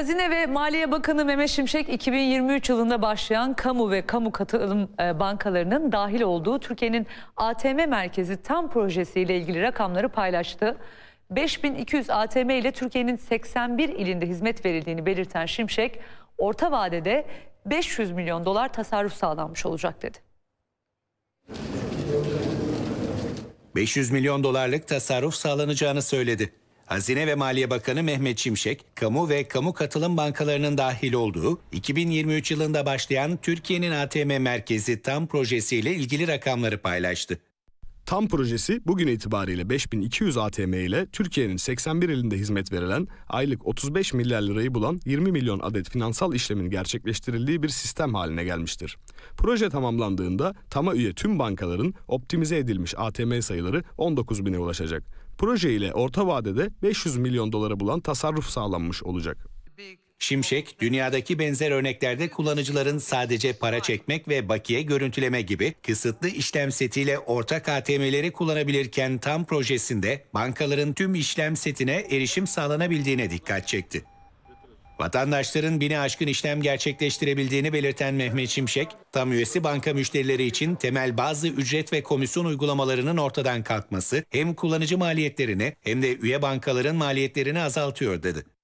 Hazine ve Maliye Bakanı Mehmet Şimşek 2023 yılında başlayan kamu ve kamu katılım e, bankalarının dahil olduğu Türkiye'nin ATM merkezi tam projesiyle ilgili rakamları paylaştı. 5200 ATM ile Türkiye'nin 81 ilinde hizmet verildiğini belirten Şimşek, orta vadede 500 milyon dolar tasarruf sağlanmış olacak dedi. 500 milyon dolarlık tasarruf sağlanacağını söyledi. Hazine ve Maliye Bakanı Mehmet Şimşek, kamu ve kamu katılım bankalarının dahil olduğu 2023 yılında başlayan Türkiye'nin ATM merkezi tam projesiyle ilgili rakamları paylaştı. TAM projesi bugün itibariyle 5200 ATM ile Türkiye'nin 81 ilinde hizmet verilen aylık 35 milyar lirayı bulan 20 milyon adet finansal işlemin gerçekleştirildiği bir sistem haline gelmiştir. Proje tamamlandığında TAM'a üye tüm bankaların optimize edilmiş ATM sayıları 19 bine ulaşacak. Proje ile orta vadede 500 milyon dolara bulan tasarruf sağlanmış olacak. Şimşek, dünyadaki benzer örneklerde kullanıcıların sadece para çekmek ve bakiye görüntüleme gibi kısıtlı işlem setiyle ortak ATM'leri kullanabilirken TAM projesinde bankaların tüm işlem setine erişim sağlanabildiğine dikkat çekti. Vatandaşların bini aşkın işlem gerçekleştirebildiğini belirten Mehmet Şimşek, tam üyesi banka müşterileri için temel bazı ücret ve komisyon uygulamalarının ortadan kalkması hem kullanıcı maliyetlerini hem de üye bankaların maliyetlerini azaltıyor dedi.